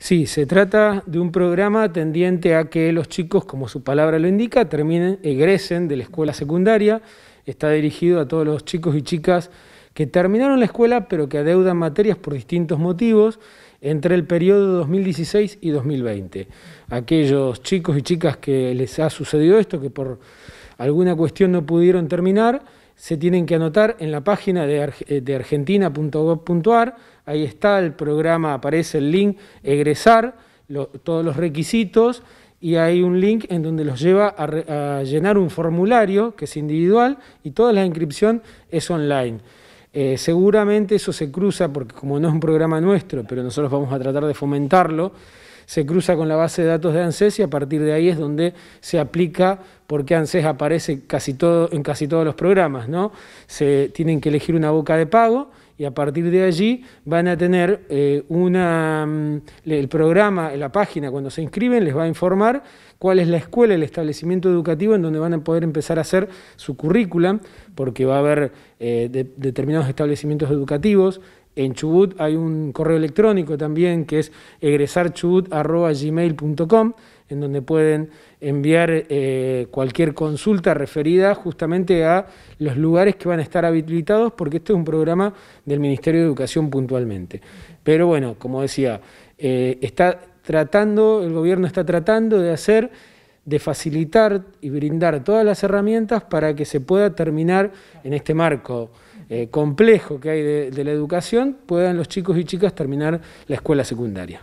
Sí, se trata de un programa tendiente a que los chicos, como su palabra lo indica, terminen, egresen de la escuela secundaria. Está dirigido a todos los chicos y chicas que terminaron la escuela pero que adeudan materias por distintos motivos entre el periodo 2016 y 2020. Aquellos chicos y chicas que les ha sucedido esto, que por alguna cuestión no pudieron terminar, se tienen que anotar en la página de, eh, argentina.gov.ar, ahí está el programa, aparece el link, egresar, todos los requisitos, y hay un link en donde los lleva a, llenar un formulario que es individual y toda la inscripción es online. Eh, seguramente eso se cruza porque como no es un programa nuestro, pero nosotros vamos a tratar de fomentarlo, se cruza con la base de datos de ANSES y a partir de ahí es donde se aplica porque ANSES aparece casi en casi todos los programas, ¿no? Se tienen que elegir una boca de pago y a partir de allí van a tener eh, una, mm, el programa, la página cuando se inscriben les va a informar cuál es la escuela, el establecimiento educativo en donde van a poder empezar a hacer su currículum, porque va a haber eh, determinados establecimientos educativos, en Chubut hay un correo electrónico también que es egresarchubut.gmail.com, en donde pueden enviar eh, cualquier consulta referida justamente a los lugares que van a estar habilitados, porque este es un programa del Ministerio de Educación puntualmente. Pero bueno, como decía, eh, está tratando, el gobierno está tratando de hacer de facilitar y brindar todas las herramientas para que se pueda terminar en este marco eh, complejo que hay de la educación, puedan los chicos y chicas terminar la escuela secundaria.